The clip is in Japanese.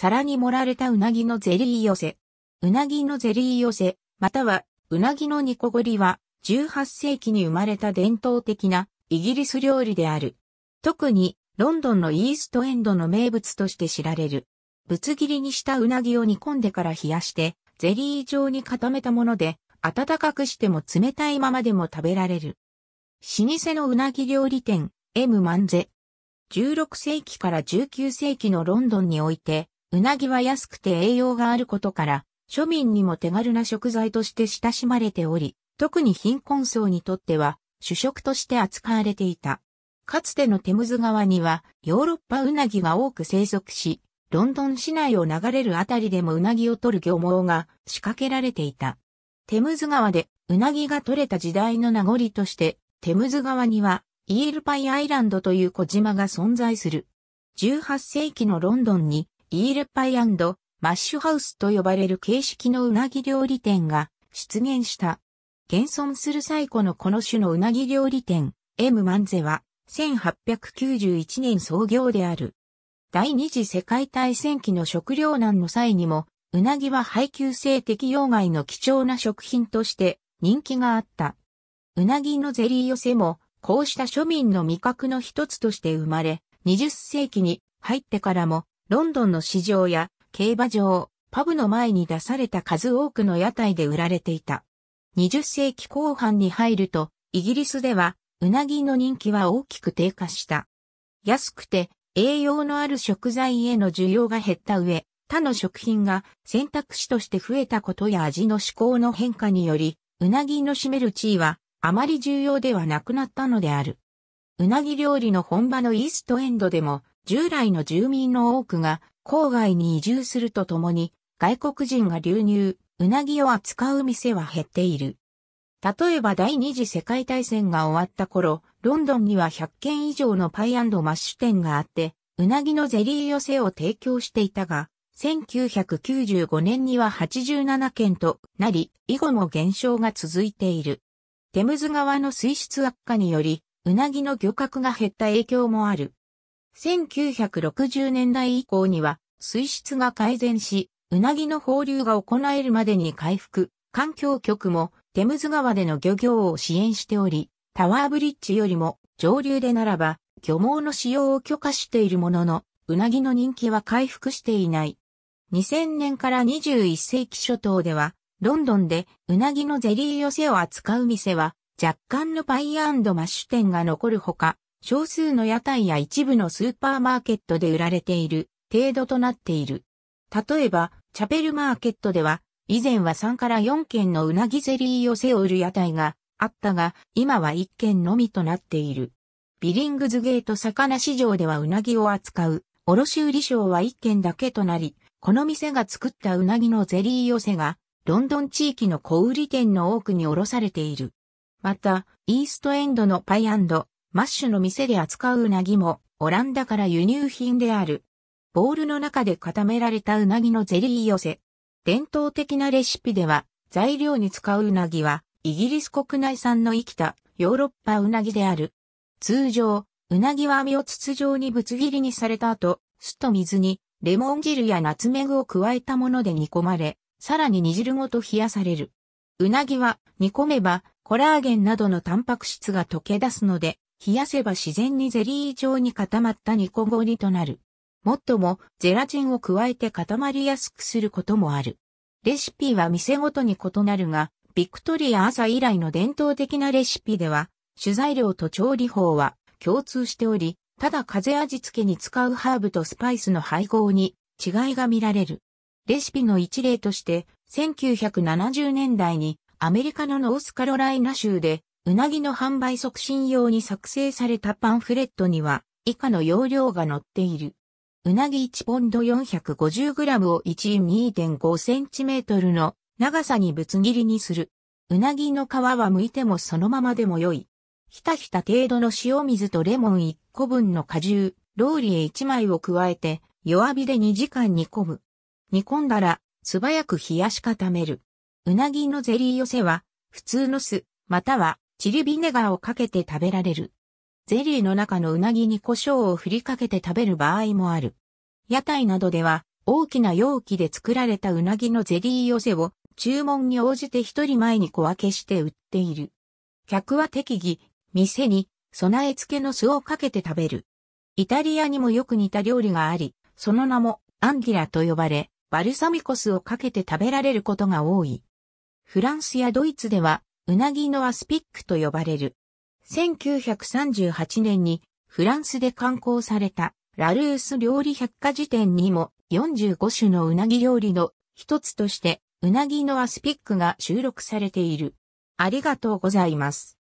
皿に盛られたうなぎのゼリー寄せ。うなぎのゼリー寄せ、または、うなぎの煮こごりは、18世紀に生まれた伝統的なイギリス料理である。特に、ロンドンのイーストエンドの名物として知られる。ぶつ切りにしたうなぎを煮込んでから冷やして、ゼリー状に固めたもので、暖かくしても冷たいままでも食べられる。老舗のうなぎ料理店、M マンゼ。16世紀から19世紀のロンドンにおいて、うなぎは安くて栄養があることから、庶民にも手軽な食材として親しまれており、特に貧困層にとっては主食として扱われていた。かつてのテムズ川にはヨーロッパうなぎが多く生息し、ロンドン市内を流れるあたりでもうなぎを取る漁網が仕掛けられていた。テムズ川でうなぎが取れた時代の名残として、テムズ川にはイールパイアイランドという小島が存在する。18世紀のロンドンにイールパイマッシュハウスと呼ばれる形式のうなぎ料理店が出現した。現存する最古のこの種のうなぎ料理店、エム・マンゼは、1891年創業である。第二次世界大戦期の食糧難の際にも、うなぎは配給性適用外の貴重な食品として人気があった。うなぎのゼリー寄せも、こうした庶民の味覚の一つとして生まれ、20世紀に入ってからもロンドンの市場や競馬場、パブの前に出された数多くの屋台で売られていた。20世紀後半に入ると、イギリスでは、うなぎの人気は大きく低下した。安くて、栄養のある食材への需要が減った上、他の食品が選択肢として増えたことや味の思考の変化により、うなぎの占める地位はあまり重要ではなくなったのである。うなぎ料理の本場のイーストエンドでも、従来の住民の多くが郊外に移住するとともに、外国人が流入、うなぎを扱う店は減っている。例えば第二次世界大戦が終わった頃、ロンドンには100軒以上のパイマッシュ店があって、うなぎのゼリー寄せを提供していたが、1995年には87件となり、以後も減少が続いている。テムズ川の水質悪化により、うなぎの漁獲が減った影響もある。1960年代以降には水質が改善し、うなぎの放流が行えるまでに回復、環境局もテムズ川での漁業を支援しており、タワーブリッジよりも上流でならば漁網の使用を許可しているものの、うなぎの人気は回復していない。2000年から21世紀初頭では、ロンドンでうなぎのゼリー寄せを扱う店は若干のパイマッシュ店が残るほか、少数の屋台や一部のスーパーマーケットで売られている程度となっている。例えば、チャペルマーケットでは、以前は3から4軒のうなぎゼリー寄せを売る屋台があったが、今は1軒のみとなっている。ビリングズゲート魚市場ではうなぎを扱う、卸売商は1軒だけとなり、この店が作ったうなぎのゼリー寄せが、ロンドン地域の小売店の多くに卸されている。また、イーストエンドのパイマッシュの店で扱ううなぎも、オランダから輸入品である。ボウルの中で固められたうなぎのゼリー寄せ。伝統的なレシピでは、材料に使ううなぎは、イギリス国内産の生きたヨーロッパうなぎである。通常、うなぎは網を筒状にぶつ切りにされた後、酢と水にレモン汁やナツメグを加えたもので煮込まれ、さらに煮汁ごと冷やされる。うなぎは煮込めばコラーゲンなどのタンパク質が溶け出すので、冷やせば自然にゼリー状に固まったニコゴリとなる。もっとも、ゼラチンを加えて固まりやすくすることもある。レシピは店ごとに異なるが、ビクトリア朝以来の伝統的なレシピでは、取材料と調理法は共通しており、ただ風味付けに使うハーブとスパイスの配合に違いが見られる。レシピの一例として、1970年代にアメリカのノースカロライナ州で、うなぎの販売促進用に作成されたパンフレットには、以下の容量が載っている。うなぎ1ポンド 450g を1セン 2.5cm の長さにぶつ切りにする。うなぎの皮は剥いてもそのままでもよい。ひたひた程度の塩水とレモン1個分の果汁、ローリエ1枚を加えて、弱火で2時間煮込む。煮込んだら、素早く冷やし固める。うなぎのゼリー寄せは、普通の酢、または、チリビネガーをかけて食べられる。ゼリーの中のうなぎに胡椒を振りかけて食べる場合もある。屋台などでは、大きな容器で作られたうなぎのゼリー寄せを、注文に応じて一人前に小分けして売っている。客は適宜、店に、備え付けの酢をかけて食べる。イタリアにもよく似た料理があり、その名も、アンギラと呼ばれ、バルサミコ酢をかけて食べられることが多い。フランスやドイツでは、うなぎのアスピックと呼ばれる。1938年にフランスで刊行されたラルース料理百科事典にも45種のうなぎ料理の一つとしてうなぎのアスピックが収録されている。ありがとうございます。